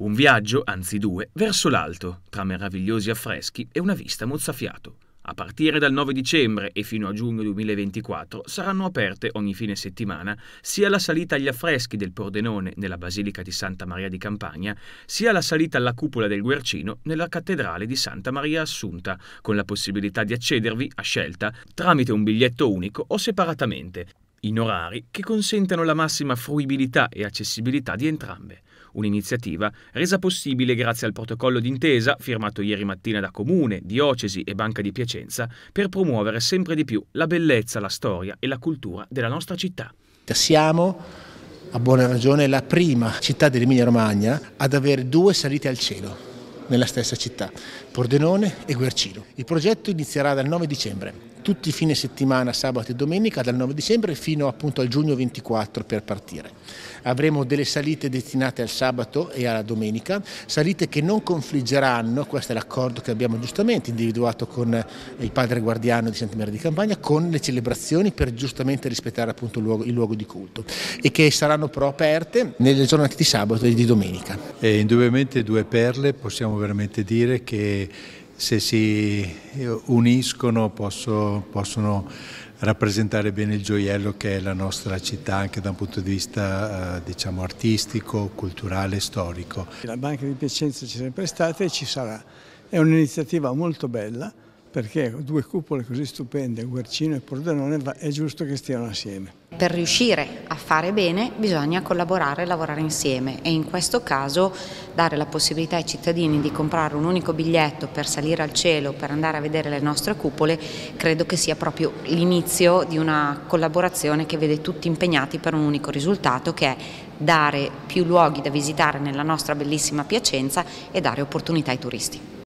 Un viaggio, anzi due, verso l'alto, tra meravigliosi affreschi e una vista mozzafiato. A partire dal 9 dicembre e fino a giugno 2024 saranno aperte ogni fine settimana sia la salita agli affreschi del Pordenone nella Basilica di Santa Maria di Campagna, sia la salita alla cupola del Guercino nella Cattedrale di Santa Maria Assunta, con la possibilità di accedervi a scelta tramite un biglietto unico o separatamente, in orari che consentano la massima fruibilità e accessibilità di entrambe un'iniziativa resa possibile grazie al protocollo d'intesa firmato ieri mattina da Comune, Diocesi e Banca di Piacenza per promuovere sempre di più la bellezza, la storia e la cultura della nostra città. Siamo a buona ragione la prima città dell'Emilia Romagna ad avere due salite al cielo nella stessa città, Pordenone e Guercino. Il progetto inizierà dal 9 dicembre tutti i fine settimana, sabato e domenica, dal 9 dicembre fino appunto al giugno 24 per partire. Avremo delle salite destinate al sabato e alla domenica, salite che non confliggeranno, questo è l'accordo che abbiamo giustamente individuato con eh, il padre guardiano di Santa Maria di Campagna, con le celebrazioni per giustamente rispettare appunto il luogo, il luogo di culto e che saranno però aperte nelle giornate di sabato e di domenica. E indubbiamente due perle, possiamo veramente dire che se si eh, uniscono posso, possono rappresentare bene il gioiello che è la nostra città anche da un punto di vista eh, diciamo, artistico, culturale e storico. La Banca di Piacenza c'è sempre stata e ci sarà. È un'iniziativa molto bella perché due cupole così stupende, Guercino e Pordenone, è giusto che stiano assieme per riuscire a fare bene bisogna collaborare e lavorare insieme e in questo caso dare la possibilità ai cittadini di comprare un unico biglietto per salire al cielo, per andare a vedere le nostre cupole, credo che sia proprio l'inizio di una collaborazione che vede tutti impegnati per un unico risultato che è dare più luoghi da visitare nella nostra bellissima Piacenza e dare opportunità ai turisti.